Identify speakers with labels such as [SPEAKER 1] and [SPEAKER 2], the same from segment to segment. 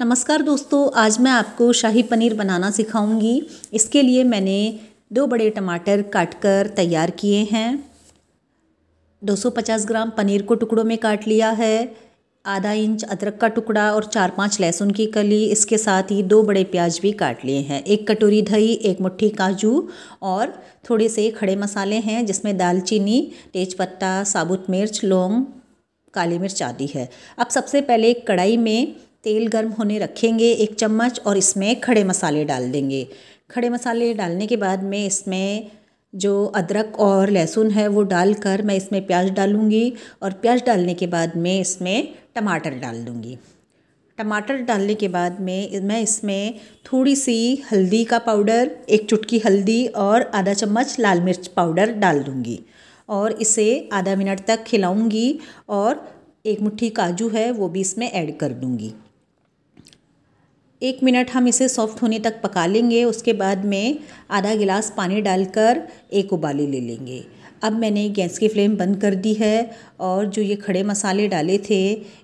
[SPEAKER 1] नमस्कार दोस्तों आज मैं आपको शाही पनीर बनाना सिखाऊंगी इसके लिए मैंने दो बड़े टमाटर काट कर तैयार किए हैं 250 ग्राम पनीर को टुकड़ों में काट लिया है आधा इंच अदरक का टुकड़ा और चार पांच लहसुन की कली इसके साथ ही दो बड़े प्याज भी काट लिए हैं एक कटोरी दही एक मुट्ठी काजू और थोड़े से खड़े मसाले हैं जिसमें दालचीनी तेज़पत्ता साबुत मिर्च लौंग काली मिर्च आदि है अब सबसे पहले कढ़ाई में तेल गर्म होने रखेंगे एक चम्मच और इसमें खड़े मसाले डाल देंगे खड़े मसाले डालने के बाद में इसमें जो अदरक और लहसुन है वो डालकर मैं इसमें प्याज डालूँगी और प्याज डालने के बाद में इसमें टमाटर डाल दूँगी टमाटर डालने के बाद में मैं इसमें थोड़ी सी हल्दी का पाउडर एक चुटकी हल्दी और आधा चम्मच लाल मिर्च पाउडर डाल दूँगी और इसे आधा मिनट तक खिलाऊँगी और एक मुट्ठी काजू है वो भी इसमें ऐड कर दूँगी एक मिनट हम इसे सॉफ्ट होने तक पका लेंगे उसके बाद में आधा गिलास पानी डालकर एक उबाली ले लेंगे अब मैंने गैस की फ्लेम बंद कर दी है और जो ये खड़े मसाले डाले थे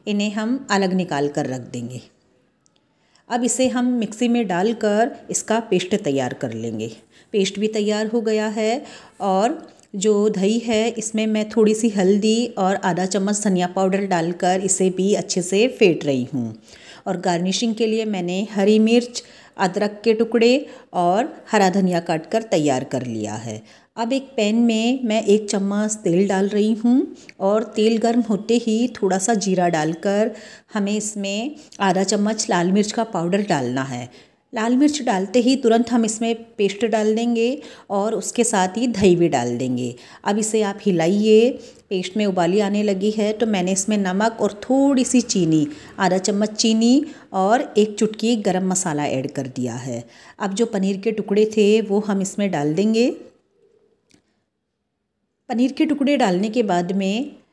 [SPEAKER 1] इन्हें हम अलग निकाल कर रख देंगे अब इसे हम मिक्सी में डालकर इसका पेस्ट तैयार कर लेंगे पेस्ट भी तैयार हो गया है और जो दही है इसमें मैं थोड़ी सी हल्दी और आधा चम्मच धनिया पाउडर डालकर इसे भी अच्छे से फेंट रही हूँ और गार्निशिंग के लिए मैंने हरी मिर्च अदरक के टुकड़े और हरा धनिया काट कर तैयार कर लिया है अब एक पैन में मैं एक चम्मच तेल डाल रही हूँ और तेल गर्म होते ही थोड़ा सा जीरा डालकर हमें इसमें आधा चम्मच लाल मिर्च का पाउडर डालना है लाल मिर्च डालते ही तुरंत हम इसमें पेस्ट डाल देंगे और उसके साथ ही दही भी डाल देंगे अब इसे आप हिलाइए पेस्ट में उबाली आने लगी है तो मैंने इसमें नमक और थोड़ी सी चीनी आधा चम्मच चीनी और एक चुटकी गरम मसाला ऐड कर दिया है अब जो पनीर के टुकड़े थे वो हम इसमें डाल देंगे पनीर के टुकड़े डालने के बाद में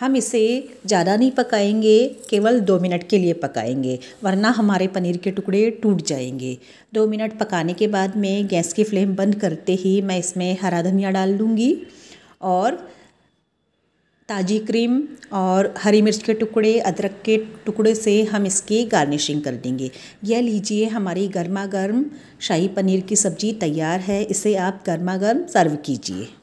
[SPEAKER 1] हम इसे ज़्यादा नहीं पकाएंगे केवल दो मिनट के लिए पकाएंगे वरना हमारे पनीर के टुकड़े टूट जाएंगे दो मिनट पकाने के बाद में गैस की फ्लेम बंद करते ही मैं इसमें हरा धनिया डाल दूँगी और ताजी क्रीम और हरी मिर्च के टुकड़े अदरक के टुकड़े से हम इसकी गार्निशिंग कर देंगे यह लीजिए हमारी गर्मा गर्म शाही पनीर की सब्ज़ी तैयार है इसे आप गर्मा गर्म सर्व कीजिए